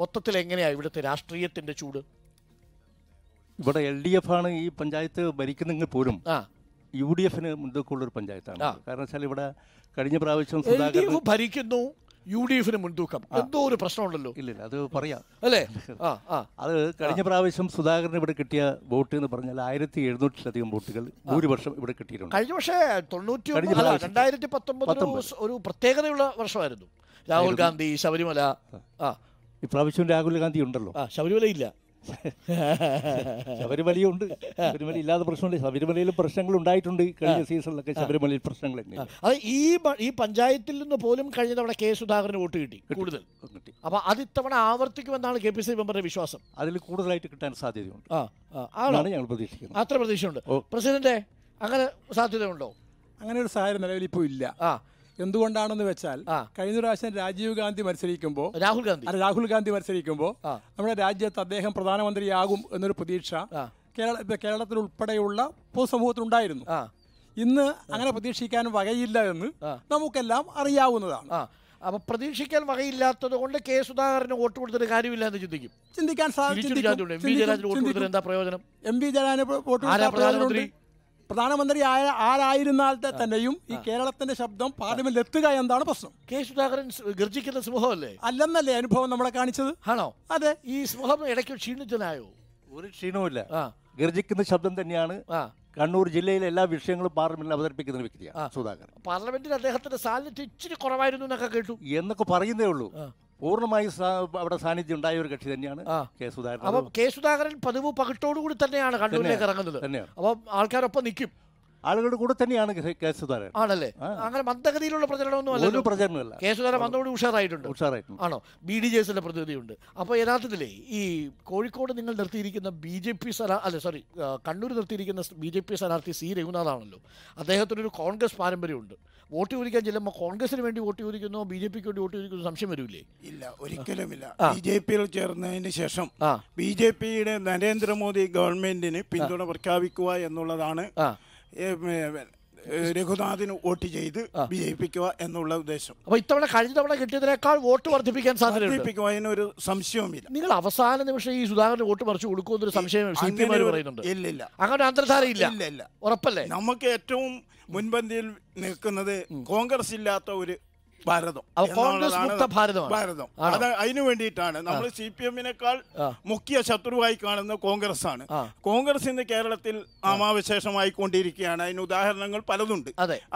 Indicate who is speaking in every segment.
Speaker 1: മൊത്തത്തിൽ എങ്ങനെയാണ് ഇവിടുത്തെ രാഷ്ട്രീയത്തിന്റെ ചൂട്
Speaker 2: ഇവിടെ എൽ ഡി എഫ് ആണ് ഈ പഞ്ചായത്ത് ഭരിക്കുന്നെങ്കിൽ പോലും യു ഡി എഫിന് മുൻതൂക്കമുള്ള ഒരു പഞ്ചായത്താണ് കാരണം വെച്ചാൽ ഇവിടെ കഴിഞ്ഞ പ്രാവശ്യം സുധാകരൻ
Speaker 1: ഭരിക്കുന്നു യു ഡി എഫിന് മുൻതൂക്കം എന്തോ ഒരു പ്രശ്നമുണ്ടല്ലോ ഇല്ലില്ല അത് പറയാം അല്ലേ അത് കഴിഞ്ഞ
Speaker 2: പ്രാവശ്യം സുധാകരൻ ഇവിടെ കിട്ടിയ വോട്ട് എന്ന് പറഞ്ഞാൽ ആയിരത്തി എഴുന്നൂറ്റിലധികം വോട്ടുകൾ ഭൂരിപക്ഷം ഇവിടെ കിട്ടിയിട്ടുണ്ട് കഴിഞ്ഞ
Speaker 1: പക്ഷേ തൊണ്ണൂറ്റി രണ്ടായിരത്തി പത്തൊമ്പത് ഒരു പ്രത്യേകതയുള്ള വർഷമായിരുന്നു രാഹുൽ ഗാന്ധി ശബരിമല ആ ഇപ്രാവശ്യം രാഹുൽ ഗാന്ധി ഉണ്ടല്ലോ ആ ശബരിമലയില്ല ശബരിമലയുണ്ട് ശബരിമല ഇല്ലാതെ പ്രശ്നമില്ല ശബരിമലയിൽ പ്രശ്നങ്ങൾ ഉണ്ടായിട്ടുണ്ട് കഴിഞ്ഞ സീസണിലൊക്കെ ശബരിമലയിൽ പ്രശ്നങ്ങൾ തന്നെ അത് ഈ ഈ പഞ്ചായത്തിൽ നിന്ന് പോലും കഴിഞ്ഞ തവണ കെ സുധാകരന് വോട്ട് കിട്ടി കൂടുതൽ അപ്പൊ അത് ഇത്തവണ ആവർത്തിക്കുമെന്നാണ് കെ പി സി മെമ്പറുടെ വിശ്വാസം അതിൽ കൂടുതലായിട്ട് കിട്ടാൻ സാധ്യതയുണ്ട് ആണ്
Speaker 2: ഞങ്ങൾ പ്രതീക്ഷിക്കുന്നത്
Speaker 1: അത്ര പ്രതീക്ഷയുണ്ട് പ്രസിഡന്റ് അങ്ങനെ സാധ്യതയുണ്ടോ അങ്ങനെ ഒരു സാഹചര്യം നിലവിൽ ഇപ്പോൾ ഇല്ല ആ എന്തുകൊണ്ടാണെന്ന് വെച്ചാൽ കഴിഞ്ഞ പ്രാവശ്യം രാജീവ് ഗാന്ധി മത്സരിക്കുമ്പോൾ രാഹുൽ ഗാന്ധി രാഹുൽ ഗാന്ധി മത്സരിക്കുമ്പോൾ നമ്മുടെ രാജ്യത്ത് അദ്ദേഹം പ്രധാനമന്ത്രിയാകും എന്നൊരു പ്രതീക്ഷ കേരള കേരളത്തിൽ ഉൾപ്പെടെയുള്ള പൊതുസമൂഹത്തിലുണ്ടായിരുന്നു ഇന്ന് അങ്ങനെ പ്രതീക്ഷിക്കാൻ വകയില്ല എന്ന് നമുക്കെല്ലാം അറിയാവുന്നതാണ് അപ്പൊ പ്രതീക്ഷിക്കാൻ വകയില്ലാത്തത് കൊണ്ട് കെ സുധാകരന് വോട്ട് കൊടുത്തിട്ട് കാര്യമില്ല എന്ന് ചിന്തിക്കും ചിന്തിക്കാൻ സാധിക്കും എം പി ജയരാജന് വോട്ട് കൊടുത്തിട്ട് എന്താ പ്രയോജനം എം പി ജയരാജന് വോട്ട് പ്രധാനമന്ത്രി പ്രധാനമന്ത്രി ആയ ആരായിരുന്നാൽ തന്നെയും ഈ കേരളത്തിന്റെ ശബ്ദം പാർലമെന്റിൽ എത്തുക എന്താണ് പ്രശ്നം കെ സുധാകരൻ ഗർജിക്കുന്ന സമൂഹമല്ലേ അല്ലെന്നല്ലേ അനുഭവം നമ്മളെ കാണിച്ചത് ആണോ അതെ ഈ സമൂഹം ഇടയ്ക്ക് ക്ഷീണിതനായോ
Speaker 2: ഒരു ക്ഷീണവുമില്ല ഗർജിക്കുന്ന ശബ്ദം തന്നെയാണ് കണ്ണൂർ ജില്ലയിലെ എല്ലാ വിഷയങ്ങളും പാർലമെന്റിൽ അവതരിപ്പിക്കുന്ന വ്യക്തിയാണ് സുധാകരൻ
Speaker 1: പാർലമെന്റിൽ അദ്ദേഹത്തിന്റെ സാന്നിധ്യം ഇച്ചിരി കുറവായിരുന്നു എന്നൊക്കെ കേട്ടു
Speaker 2: എന്നൊക്കെ പറയുന്നേ ഉള്ളൂ പൂർണ്ണമായി അവിടെ സാന്നിധ്യം ഉണ്ടായ ഒരു കക്ഷി തന്നെയാണ് കെ സുധാകരൻ അപ്പം
Speaker 1: കെ സുധാകരൻ പതിവ് പകിട്ടോടുകൂടി തന്നെയാണ് കണ്ണൂരിലേക്ക്
Speaker 2: ഇറങ്ങുന്നത് അപ്പം ആൾക്കാരൊപ്പം നിൽക്കും ആളുകളുടെ കൂടെ തന്നെയാണ് കേസുധാരൻ
Speaker 1: ആണല്ലേ അങ്ങനെ മന്ദഗതിയിലുള്ള പ്രചരണമൊന്നും അല്ല ഒരു പ്രചരണമല്ല കേസുധാരൻ സുധാകരൻ ഉഷാറായിട്ടുണ്ട് ഉഷാറായിട്ടുണ്ട് ആണോ ബി ഡി ജെ എസിന്റെ പ്രതിനിധിയുണ്ട് അപ്പോൾ യഥാർത്ഥത്തിലേ ഈ കോഴിക്കോട് നിങ്ങൾ നിർത്തിയിരിക്കുന്ന ബി ജെ പി സ്ഥാന അല്ല സോറി കണ്ണൂർ നിർത്തിയിരിക്കുന്ന ബി ജെ പി സ്ഥാനാർത്ഥി സി രഘുനാഥാണല്ലോ അദ്ദേഹത്തിനൊരു കോൺഗ്രസ് പാരമ്പര്യമുണ്ട് വോട്ട് ചോദിക്കാൻ ചെല്ലുമ്പോൾ കോൺഗ്രസിന് വേണ്ടി വോട്ട് ചോദിക്കുന്നോ ബി ജെ പിക്ക് വേണ്ടി വോട്ട് ചോദിക്കുന്നു സംശയം വരില്ലേ
Speaker 3: ഇല്ല ഒരിക്കലുമില്ല ബി ജെ പിയിൽ ചേർന്നതിന് ശേഷം ബി ജെ പിയുടെ നരേന്ദ്രമോദി ഗവൺമെന്റിന് പിന്തുണ പ്രഖ്യാപിക്കുക എന്നുള്ളതാണ് രഘുനാഥിന് വോട്ട് ചെയ്ത് വിജയിപ്പിക്കുക എന്നുള്ള ഉദ്ദേശം
Speaker 1: അപ്പൊ ഇത്തവണ കഴിഞ്ഞ തവണ കിട്ടിയതിനേക്കാൾ വോട്ട് വർദ്ധിപ്പിക്കാൻ സാധ്യതയുണ്ട്
Speaker 3: അതിനൊരു സംശയവുമില്ല നിങ്ങൾ അവസാന നിമിഷം ഈ സുധാകരന് വോട്ട് മറിച്ച് കൊടുക്കുമെന്നൊരു സംശയം പറയുന്നുണ്ട് അങ്ങനെ അന്തർധാരയില്ല ഇല്ല ഉറപ്പല്ലേ നമുക്ക് ഏറ്റവും മുൻപന്തിയിൽ നിൽക്കുന്നത് കോൺഗ്രസ് ഇല്ലാത്ത ഒരു ഭാരതം ഭാരതം ഭാരതം അത് അതിനു വേണ്ടിയിട്ടാണ് നമ്മൾ സി പി എമ്മിനേക്കാൾ മുഖ്യ ശത്രുവായി കാണുന്ന കോൺഗ്രസ് ആണ് കോൺഗ്രസ് ഇന്ന് കേരളത്തിൽ ആമാവിശേഷമായി കൊണ്ടിരിക്കുകയാണ് അതിന് ഉദാഹരണങ്ങൾ പലതുണ്ട്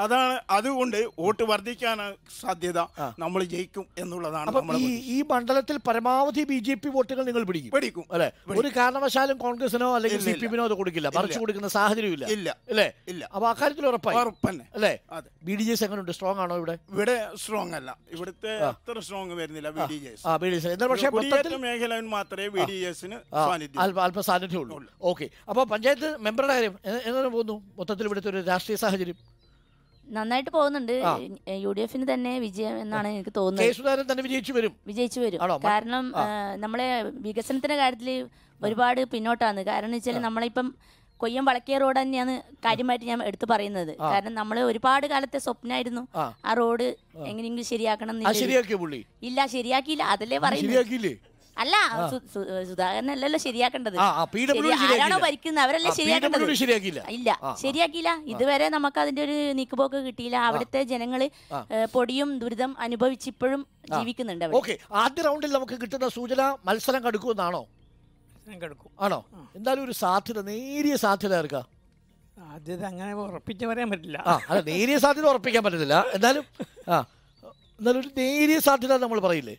Speaker 3: അതാണ് അതുകൊണ്ട് വോട്ട് വർദ്ധിക്കാൻ സാധ്യത നമ്മൾ ജയിക്കും എന്നുള്ളതാണ്
Speaker 1: ഈ മണ്ഡലത്തിൽ പരമാവധി ബി ജെ പി വോട്ടുകൾ നിങ്ങൾ പിടിക്കും പിടിക്കും
Speaker 3: അല്ലെ ഒരു കാരണവശാലും കോൺഗ്രസിനോ അല്ലെങ്കിൽ സി പി എമ്മിനോ അത് കൊടുക്കില്ല മറിച്ചു കൊടുക്കുന്ന സാഹചര്യം ഇല്ല അല്ലേ
Speaker 1: ഇല്ല അപ്പൊ അക്കാര്യത്തിൽ ഉറപ്പായി അല്ലേ ബി ഡി ജെ എങ്ങനെയുണ്ട് സ്ട്രോങ് ആണോ ഇവിടെ ഇവിടെ സ്ട്രോങ് സ്ട്രോങ് അല്ല
Speaker 3: ഇവിടുത്തെ അത്ര സ്ട്രോങ് വരുന്നില്ല ബി ഡി ജെസ് പക്ഷേ മൊത്തത്തിൽ മാത്രമേ ബി ഡി എസിന്
Speaker 1: അല്പ സാന്നിധ്യമുള്ളൂ ഓക്കെ അപ്പോൾ പഞ്ചായത്ത് മെമ്പറുടെ കാര്യം എങ്ങനെ പോകുന്നു മൊത്തത്തിൽ ഇവിടുത്തെ ഒരു രാഷ്ട്രീയ സാഹചര്യം
Speaker 2: നന്നായിട്ട് പോകുന്നുണ്ട് യു ഡി എഫിന് തന്നെ വിജയം എന്നാണ് എനിക്ക് തോന്നുന്നത്
Speaker 1: വിജയിച്ചു വരും വിജയിച്ചു വരും കാരണം
Speaker 2: നമ്മളെ വികസനത്തിന്റെ കാര്യത്തിൽ ഒരുപാട് പിന്നോട്ടാണ് കാരണം വെച്ചാൽ നമ്മളിപ്പം കൊയ്യം വളക്കിയ റോഡ് തന്നെയാണ് കാര്യമായിട്ട് ഞാൻ എടുത്തു പറയുന്നത് കാരണം നമ്മൾ ഒരുപാട് കാലത്തെ സ്വപ്നമായിരുന്നു ആ റോഡ് എങ്ങനെയെങ്കിലും ശരിയാക്കണം ഇല്ല ശരിയാക്കിയില്ല അതല്ലേ പറയുന്നത് അല്ല സുധാകരൻ അല്ലല്ലോ ശരിയാക്കേണ്ടത് ആരാണോ ഭരിക്കുന്നത് അവരല്ലേ ശരിയാക്കേണ്ടത് ഇല്ല ശരിയാക്കിയില്ല ഇതുവരെ നമുക്ക് അതിന്റെ ഒരു നീക്കുപോക്ക് കിട്ടിയില്ല അവിടുത്തെ ജനങ്ങള്
Speaker 1: പൊടിയും ദുരിതം അനുഭവിച്ചിപ്പോഴും ജീവിക്കുന്നുണ്ട് ആദ്യ റൗണ്ടിൽ നമുക്ക് കിട്ടുന്ന സൂചന മത്സരം കടുക്കുമെന്നാണോ കിടക്കും ആണോ എന്തായാലും ഒരു സാധ്യത നേരിയ സാധ്യത ആർക്കാ ആദ്യത്തെ അങ്ങനെ ഉറപ്പിച്ച് പറയാൻ പറ്റില്ല ആ അല്ല നേരിയ സാധ്യത ഉറപ്പിക്കാൻ പറ്റത്തില്ല എന്നാലും ആ എന്നാലും ഒരു നേരിയ സാധ്യത നമ്മൾ പറയില്ലേ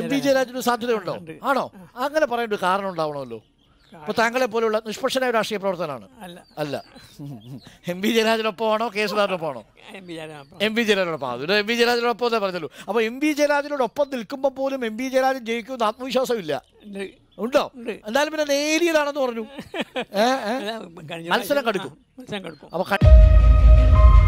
Speaker 1: എം വി ജയരാജന് സാധ്യതയുണ്ടോ ആണോ അങ്ങനെ പറയേണ്ട കാരണം ഉണ്ടാവണമല്ലോ അപ്പോൾ താങ്കളെ പോലുള്ള നിഷ്പക്ഷനായ രാഷ്ട്രീയ പ്രവർത്തനമാണ് അല്ല എം വി ആണോ കെ ആണോ എം വി ജയരാജിനൊപ്പം അതിന് എം വി ജയരാജനൊപ്പം എന്നേ പറഞ്ഞുള്ളൂ അപ്പോൾ എം വി ജയരാജിനോടൊപ്പം നിൽക്കുമ്പോൾ പോലും എം വി ജയരാജൻ ജയിക്കുമെന്ന് ആത്മവിശ്വാസമില്ല ഉണ്ടോ എന്നാലും പിന്നെ നേരിയതാണെന്ന് പറഞ്ഞു
Speaker 3: മത്സരം കടുക്കും അപ്പൊ